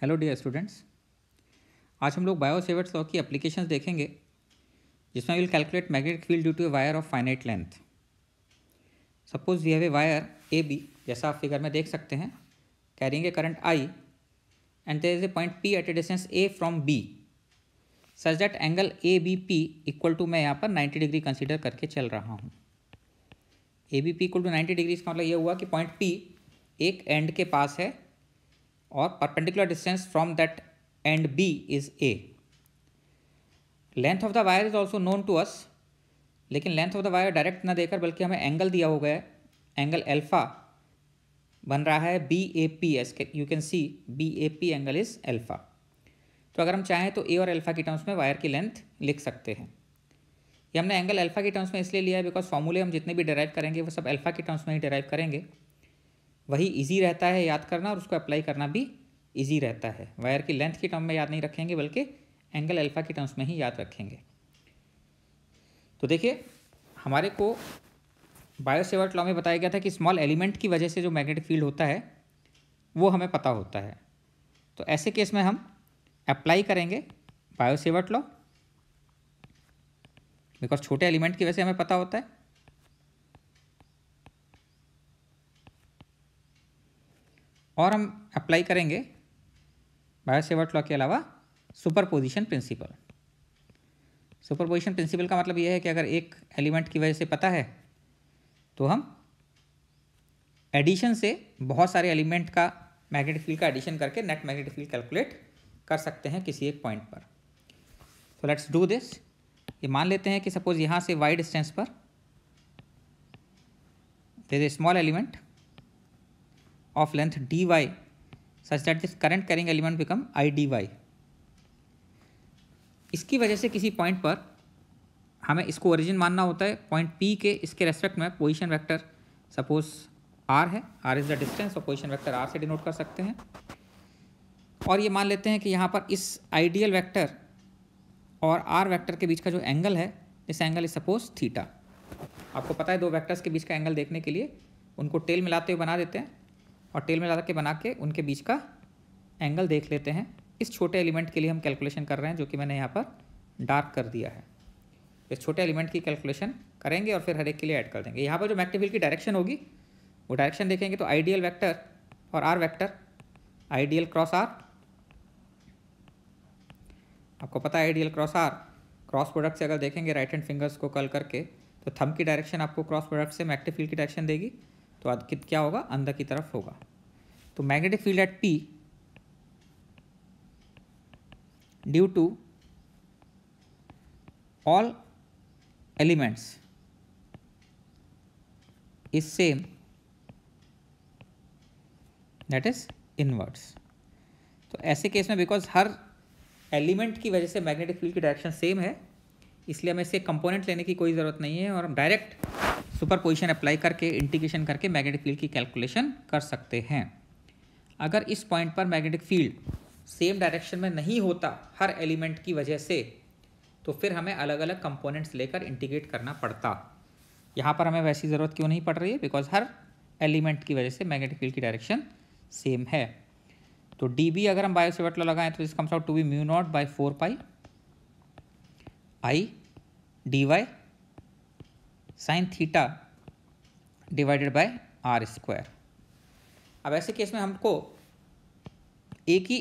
Hello dear students आज हम लोग बायोसेवर्ट्स लॉ की एप्लीकेशन देखेंगे जिसमें will calculate magnetic field due to a wire of finite length suppose we have a wire A B जैसा आप फिगर में देख सकते हैं carrying a current I and there is a point P at a distance A from B such that angle A B P equal to मैं यहाँ पर ninety degree consider करके चल रहा हूँ A B P equal to ninety degree इसका मतलब ये हुआ कि पॉइंट पी एक एंड के पास है or perpendicular distance from that end B is A. Length of the wire is also known to us लेकिन length of the wire direct ना देकर बल्कि हमें एंगल दिया हो गया है एंगल एल्फा बन रहा है B A P as you can see B A P angle is alpha तो अगर हम चाहें तो ए और एल्फा की टर्म्स में वायर की लेंथ लिख सकते हैं ये हमने एंगल अल्फा की टर्म्स में इसलिए लिया है बिकॉज फॉर्मूले हम जितने भी डराइव करेंगे वो सब अल्फा की टर्म्स में ही डिराइव करेंगे वही ईजी रहता है याद करना और उसको अप्लाई करना भी ईजी रहता है वायर की लेंथ की टर्म में याद नहीं रखेंगे बल्कि एंगल अल्फ़ा की टर्म्स में ही याद रखेंगे तो देखिए हमारे को बायोसेवर्ट लॉ में बताया गया था कि स्मॉल एलिमेंट की वजह से जो मैग्नेटिक फील्ड होता है वो हमें पता होता है तो ऐसे केस में हम अप्लाई करेंगे बायोसेवर्ट लॉ बिकॉज छोटे एलिमेंट की वजह से हमें पता होता है और हम अप्लाई करेंगे बायोसेवर्ट लॉ के अलावा superposition principle superposition principle का मतलब यह है कि अगर एक एलिमेंट की वजह से पता है तो हम एडिशन से बहुत सारे एलिमेंट का मैग्नेटिक फील्ड का एडिशन करके नेट मैग्नेटिक फील्ड कैलकुलेट कर सकते हैं किसी एक पॉइंट पर सो लेट्स डू दिस ये मान लेते हैं कि सपोज यहाँ से वाई डिस्टेंस पर the small element of length dy such that this current carrying element become i dy इसकी वजह से किसी पॉइंट पर हमें इसको ओरिजिन मानना होता है पॉइंट पी के इसके रेस्पेक्ट में पोजिशन वैक्टर सपोज आर है आर इज़ द डिस्टेंस और पोजिशन वैक्टर आर से डिनोट कर सकते हैं और ये मान लेते हैं कि यहाँ पर इस आइडियल वेक्टर और आर वेक्टर के बीच का जो एंगल है इस एंगल इज सपोज थीटा आपको पता है दो वेक्टर्स के बीच का एंगल देखने के लिए उनको टेल मिलाते हुए बना देते हैं और टेल में ला के बना के उनके बीच का एंगल देख लेते हैं इस छोटे एलिमेंट के लिए हम कैलकुलेशन कर रहे हैं जो कि मैंने यहाँ पर डार्क कर दिया है इस छोटे एलिमेंट की कैलकुलेशन करेंगे और फिर हर एक के लिए ऐड कर देंगे यहाँ पर जो मैक्टिविल की डायरेक्शन होगी वो डायरेक्शन देखेंगे तो आइडियल वेक्टर और R vector ideal cross R आपको पता है ideal cross R cross product से अगर देखेंगे राइट हैंड फिंगर्स को कल करके तो थम की डायरेक्शन आपको क्रॉस प्रोडक्ट से मैक्टिव फील्ड की डायरेक्शन देगी तो कित क्या होगा अंदर की तरफ होगा तो magnetic field at P due to all elements is same that is inwards तो ऐसे केस में बिकॉज हर एलिमेंट की वजह से मैग्नेटिक फील्ड की डायरेक्शन सेम है इसलिए हमें इसे कंपोनेंट लेने की कोई ज़रूरत नहीं है और हम डायरेक्ट सुपर पोजिशन अप्लाई करके इंटीग्रेशन करके मैग्नेटिक फील्ड की कैलकुलेशन कर सकते हैं अगर इस पॉइंट पर मैग्नेटिक फील्ड सेम डायरेक्शन में नहीं होता हर एलिमेंट की वजह से तो फिर हमें अलग अलग कंपोनेंट्स लेकर इंटीग्रेट करना पड़ता यहाँ पर हमें वैसी ज़रूरत क्यों नहीं पड़ रही है बिकॉज हर एलिमेंट की वजह से मैग्नेटिक फील्ड की डायरेक्शन सेम है तो डी बी अगर हम बायो सेवेट लॉ लगाएं तो this comes out to be mu naught by four pi I D Y sine theta divided by R square अब ऐसे केस में हमको एक ही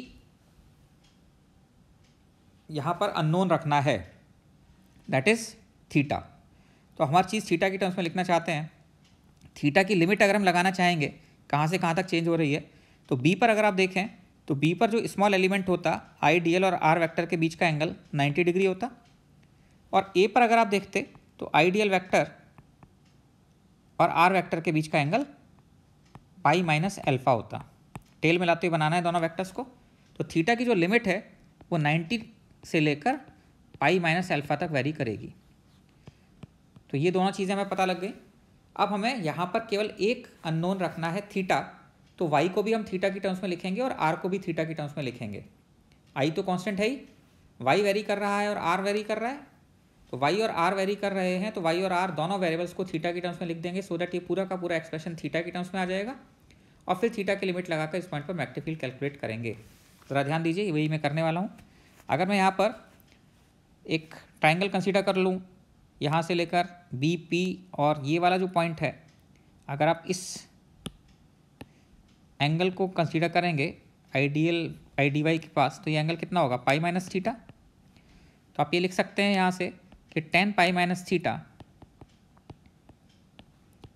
यहाँ पर अननोन रखना है दैट इज़ थीटा तो हमारी चीज़ थीटा की टर्म्स में लिखना चाहते हैं थीटा की लिमिट अगर हम लगाना चाहेंगे कहाँ से कहाँ तक चेंज हो रही है तो बी पर अगर आप देखें तो बी पर जो स्मॉल एलिमेंट होता आई डी एल और आर वेक्टर के बीच का एंगल 90 डिग्री होता और ए पर अगर आप देखते तो आई डी एल वैक्टर और आर वेक्टर के बीच का एंगल पाई माइनस एल्फ़ा होता टेल मिलाते हुए बनाना है दोनों वेक्टर्स को तो थीटा की जो लिमिट है वो 90 से लेकर पाई माइनस एल्फ़ा तक वेरी करेगी तो ये दोनों चीज़ें हमें पता लग गई अब हमें यहाँ पर केवल एक अननोन रखना है थीटा तो वाई को भी हम थीटा की टर्म्स में लिखेंगे और आर को भी थीटा की टर्म्स में लिखेंगे आई तो कांस्टेंट है ही वाई वेरी कर रहा है और आर वेरी कर रहा है तो वाई और आर वेरी कर रहे हैं तो वाई और आर दोनों वेरिएबल्स को थीटा के टर्म्स में लिख देंगे सो दैट ये पूरा का पूरा एक्सप्रेशन थीटा के टर्म्स में आ जाएगा और फिर थीटा की लिमिट लगाकर इस पॉइंट पर मैक्टिव फील्ड कैलकुलेट करेंगे ज़रा ध्यान दीजिए वही मैं करने वाला हूँ अगर मैं यहाँ पर एक ट्राइंगल कंसिडर कर लूँ यहाँ से लेकर बी पी और ये वाला जो पॉइंट है अगर आप इस एंगल को कंसिडर करेंगे डी वाई के पास तो ये एंगल कितना होगा पाई माइनस थीटा तो आप ये लिख सकते हैं यहाँ से कि tan pi minus theta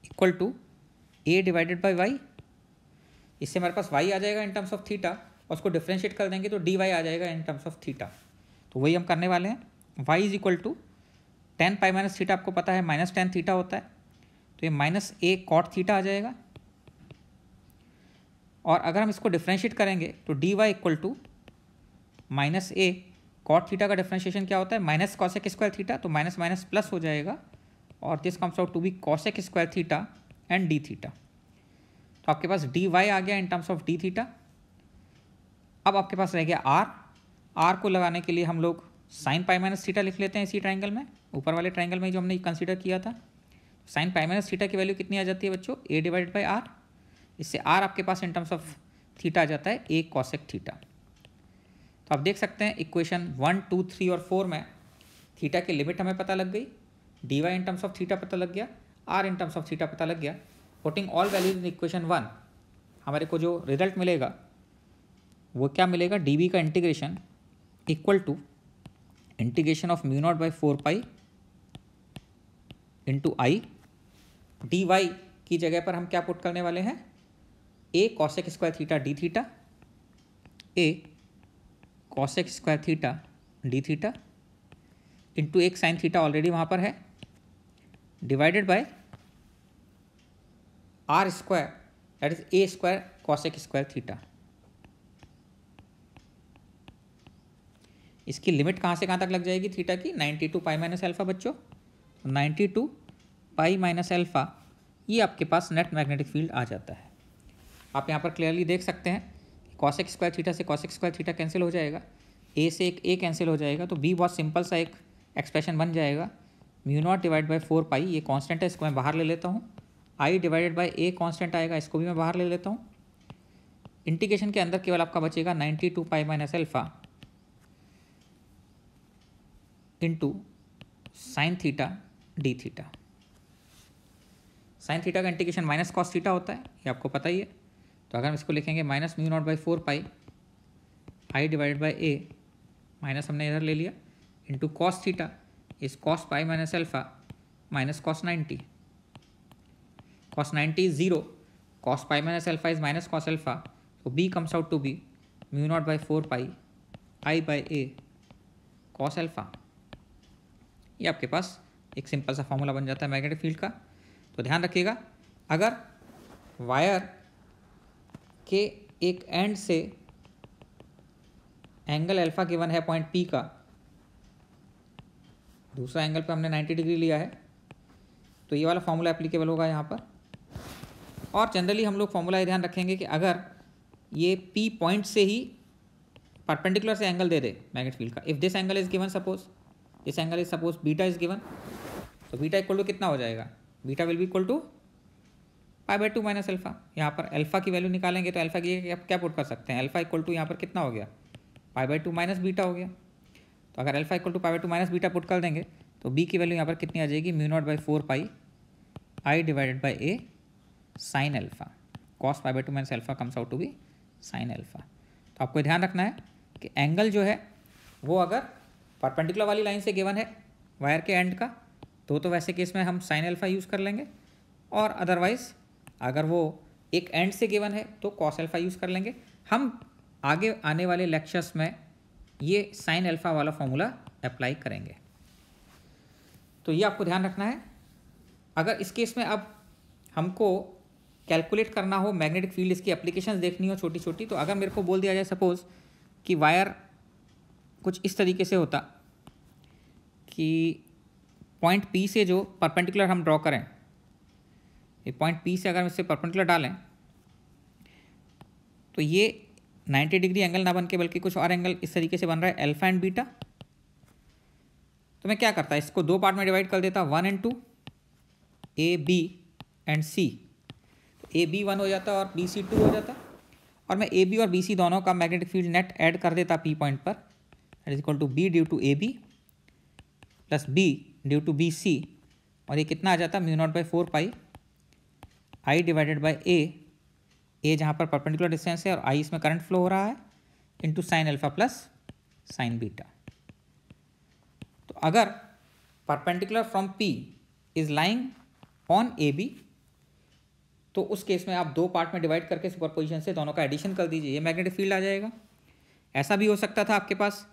equal to A divided by Y इससे हमारे पास वाई आ जाएगा इन टर्म्स ऑफ थीटा और उसको डिफ्रेंशिएट कर देंगे तो डी वाई आ जाएगा इन टर्म्स ऑफ थीटा तो वही हम करने वाले हैं Y is equal to tan pi minus theta आपको पता है माइनस टेन थीटा होता है तो ये माइनस ए कॉट थीटा आ जाएगा और अगर हम इसको डिफ्रेंशिएट करेंगे तो D Y equal to minus A cot theta का डिफ्रेंशिएशन क्या होता है माइनस कॉसेक स्क्वायर थीटा तो माइनस माइनस प्लस हो जाएगा और this comes out to be cosec square theta and D theta तो आपके पास डी वाई आ गया in terms of D theta अब आपके पास रह गया आर आर को लगाने के लिए हम लोग साइन पाई माइनस थीटा लिख लेते हैं इसी ट्राइंगल में ऊपर वाले ट्राइंगल में जो हमने कंसिडर किया था साइन पाई माइनस थीटा की वैल्यू कितनी आ जाती है बच्चों ए डिवाइडेड बाई आर इससे आर आपके पास इन टर्म्स ऑफ थीटा आ जाता है ए कॉसेक थीटा अब देख सकते हैं इक्वेशन वन टू थ्री और फोर में थीटा की लिमिट हमें पता लग गई D Y in terms of theta पता लग गया R in terms of theta पता लग गया putting all values in equation one हमारे को जो रिजल्ट मिलेगा वो क्या मिलेगा डी वी का integration equal to integration of mu naught by four pi into I D Y की जगह पर हम क्या पुट करने वाले हैं A cosec square theta D theta A X square theta D theta into एक साइन थीटा ऑलरेडी वहाँ पर है divided by R square that is A square X square theta इसकी लिमिट कहाँ से कहाँ तक लग जाएगी थीटा की ninety to pi minus alpha बच्चों ninety to pi minus alpha ये आपके पास नेट मैग्नेटिक फील्ड आ जाता है आप यहाँ पर क्लियरली देख सकते हैं कॉसेक स्क्वायर थीटा से कॉसेक स्क्वायर थीटा कैंसिल हो जाएगा ए से एक ए कैंसिल हो जाएगा तो बी बहुत सिंपल सा एक एक्सप्रेशन बन जाएगा mu naught divide by four pi ये कांस्टेंट है इसको मैं बाहर ले लेता हूँ I divided by A constant आएगा इसको भी मैं बाहर ले लेता हूँ इंटीग्रेशन के अंदर केवल आपका बचेगा ninety to pi minus alpha into sine theta D theta sine theta का इंटीग्रेशन माइनस कॉस थीटा होता है ये आपको पता ही है तो अगर हम इसको लिखेंगे minus mu naught by four pi I divide by A minus हमने इधर ले लिया into cos theta is cos pi minus alpha minus cos ninety cos ninety is zero cos pi minus alpha is minus cos alpha तो B comes out to be mu naught by four pi I by A cos alpha ये आपके पास एक simple सा formula बन जाता है magnetic field का तो ध्यान रखिएगा अगर वायर के एक एंड से एंगल अल्फा गिवन है पॉइंट पी का दूसरा एंगल पे हमने 90 डिग्री लिया है तो ये वाला फॉर्मूला एप्लीकेबल होगा यहाँ पर और जनरली हम लोग फॉर्मूला ये ध्यान रखेंगे कि अगर ये पी पॉइंट से ही परपेंडिकुलर से एंगल दे दे मैग्नेट फील्ड का if this angle is given suppose this angle is suppose beta is given तो बीटा इक्वल टू कितना हो जाएगा beta will be equal to pi by two minus alpha यहाँ पर अल्फा की वैल्यू निकालेंगे तो अल्फा की आप क्या पुट कर सकते हैं अल्फा इक्वल टू यहाँ पर कितना हो गया pi by two minus beta हो गया तो अगर alpha equal to pi by two minus beta put कर देंगे तो बी की वैल्यू यहाँ पर कितनी आ जाएगी mu naught by four pi I divided by a sine alpha cos pi by two minus alpha comes out to be sine alpha तो आपको ध्यान रखना है कि एंगल जो है वो अगर परपेंडिकुलर वाली लाइन से गिवन है वायर के एंड का तो तो वैसे केस में हम साइन अल्फ़ा यूज़ कर लेंगे और अदरवाइज़ अगर वो एक एंड से गिवन है तो कॉस एल्फ़ा यूज़ कर लेंगे हम आगे आने वाले लेक्चर्स में ये साइन एल्फ़ा वाला फॉर्मूला अप्लाई करेंगे तो ये आपको ध्यान रखना है अगर इस केस में अब हमको कैलकुलेट करना हो मैग्नेटिक फील्ड इसकी एप्लीकेशन देखनी हो छोटी छोटी तो अगर मेरे को बोल दिया जाए सपोज़ कि वायर कुछ इस तरीके से होता कि पॉइंट पी से जो परपेंडिकुलर हम ड्रॉ करें ये पॉइंट पी से अगर हम इससे परपेंडिकुलर डालें तो ये 90 डिग्री एंगल ना बन के बल्कि कुछ और एंगल इस तरीके से बन रहा है अल्फा एंड बीटा तो मैं क्या करता इसको दो पार्ट में डिवाइड कर देता one and two A B and C A B one हो जाता और बी सी टू हो जाता और मैं ए बी और बी सी दोनों का मैग्नेटिक फील्ड नेट ऐड कर देता पी पॉइंट पर at is equal to B due to A B plus B due to B C और ये कितना आ जाता mu naught by four pi I divided by a a जहाँ पर परपेंडिकुलर डिस्टेंस है और आई इसमें करंट फ्लो हो रहा है into sine alpha plus sine beta तो अगर perpendicular from P is lying on A B तो उस केस में आप दो पार्ट में डिवाइड करके पोजिशन से दोनों का एडिशन कर दीजिए ये मैग्नेटिक फील्ड आ जाएगा ऐसा भी हो सकता था आपके पास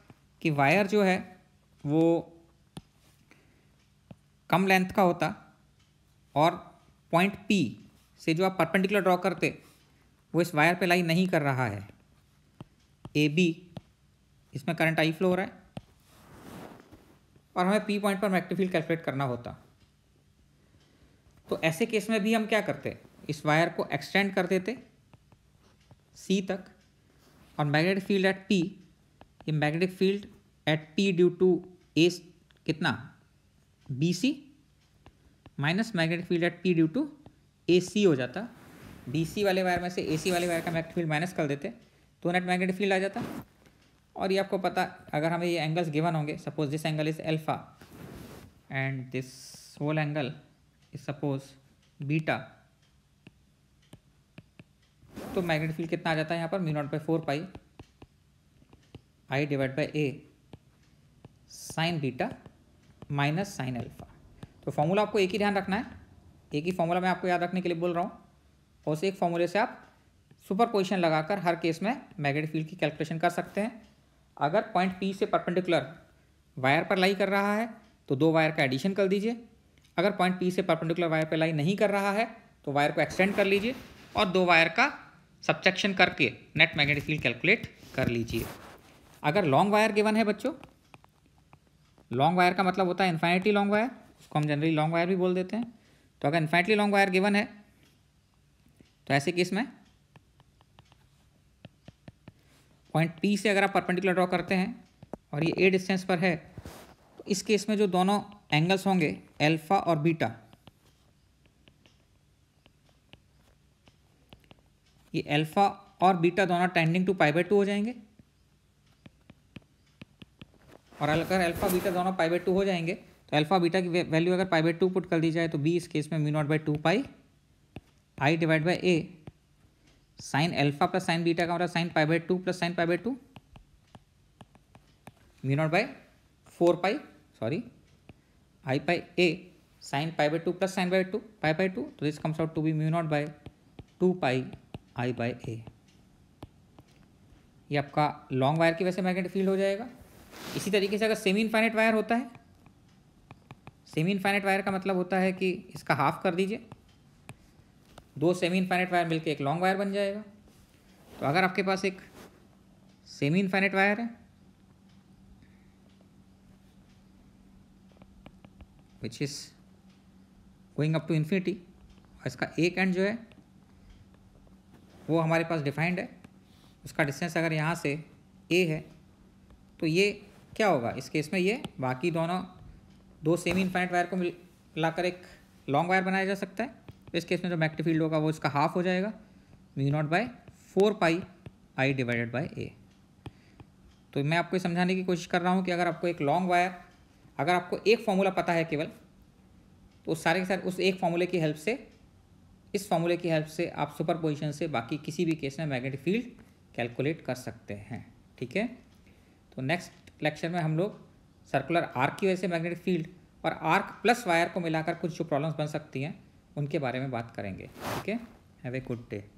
कि वायर जो है वो कम लेंथ का होता और पॉइंट पी से जो आप परपेंडिकुलर ड्रॉ करते वो इस वायर पे लाई नहीं कर रहा है ए बी इसमें करंट आई फ्लो हो रहा है और हमें पी पॉइंट पर मैग्नेटिक फील्ड कैलकुलेट करना होता तो ऐसे केस में भी हम क्या करते इस वायर को एक्सटेंड कर देते सी तक और मैग्नेटिक फील्ड एट पी ये magnetic field at P due to A कितना B C minus magnetic field at P due to A C हो जाता डी सी वाले वायर में से ए सी वाले वायर का मैग्नेट फील्ड माइनस कर देते तो नेट मैग्नेट फील्ड आ जाता और ये आपको पता अगर हमें ये एंगल्स गिवन होंगे suppose this angle is alpha and this whole angle is suppose beta तो मैग्नेट फील्ड कितना आ जाता है यहाँ पर mu naught by four pi I divide by a sine beta minus sine alpha तो फॉर्मूला आपको एक ही ध्यान रखना है एक ही फॉर्मूला मैं आपको याद रखने के लिए बोल रहा हूँ और उस एक फॉर्मूले से आप सुपर पोजिशन लगाकर हर केस में मैग्नेटिक फील्ड की कैलकुलेशन कर सकते हैं अगर पॉइंट पी से परपेंडिकुलर वायर पर लाई कर रहा है तो दो वायर का एडिशन कर दीजिए अगर पॉइंट पी से परपेंडिकुलर वायर पर लाई नहीं कर रहा है तो वायर को एक्सटेंड कर लीजिए और दो वायर का सब्सट्रैक्शन करके नेट मैग्नेटिक फील्ड कैलकुलेट कर लीजिए अगर लॉन्ग वायर गिवन है बच्चों लॉन्ग वायर का मतलब होता है इन्फाइनिटी लॉन्ग वायर उसको हम जनरली लॉन्ग वायर भी बोल देते हैं तो अगर इन्फाइटली लॉन्ग वायर गिवन है तो ऐसे केस में पॉइंट पी से अगर आप परपेंडिकुलर ड्रॉ करते हैं और ये ए डिस्टेंस पर है तो इस केस में जो दोनों एंगल्स होंगे एल्फा और बीटा ये अल्फा और बीटा दोनों tending to pi by two हो जाएंगे और अगर अल्फा बीटा दोनों पाई बाय टू हो जाएंगे तो अल्फा बीटा की वैल्यू अगर पाई बाई टू पुट कर दी जाए तो बी इस केस में mu naught by two pi I divide by a sine alpha plus sine beta का मतलब sine pi by two plus sine pi by two mu naught by four pi sorry I pi a sine pi by two plus sine by two pi by two तो this comes out to be mu naught by two pi I by a ये आपका long wire की वैसे magnetic field हो जाएगा इसी तरीके से अगर सेमी इन्फाइनाइट वायर होता है सेमी इन्फाइनेट वायर का मतलब होता है कि इसका हाफ कर दीजिए दो सेमी इन्फाइनेट वायर मिलके एक लॉन्ग वायर बन जाएगा तो अगर आपके पास एक सेमी इन्फाइनेट वायर है which is going up to infinity और इसका एक एंड जो है वो हमारे पास डिफाइंड है उसका डिस्टेंस अगर यहाँ से ए है तो ये क्या होगा इस केस में ये बाकी दोनों दो सेमी इन्फाइट वायर को मिलाकर एक लॉन्ग वायर बनाया जा सकता है तो इस केस में जो मैग्नेटिक फील्ड होगा वो इसका हाफ हो जाएगा mu naught by four pi I divided by a तो मैं आपको समझाने की कोशिश कर रहा हूँ कि अगर आपको एक लॉन्ग वायर अगर आपको एक फॉर्मूला पता है केवल तो उस सारे के सारे उस एक फॉर्मूले की हेल्प से इस फॉर्मूले की हेल्प से आप सुपर पोजिशन से बाकी किसी भी केस में मैग्नेटिक फील्ड कैलकुलेट कर सकते हैं ठीक है तो नेक्स्ट लेक्चर में हम लोग सर्कुलर आर्क की वजह से मैग्नेटिक फील्ड और आर्क प्लस वायर को मिलाकर कुछ जो प्रॉब्लम्स बन सकती हैं उनके बारे में बात करेंगे ठीक है हैव ए गुड डे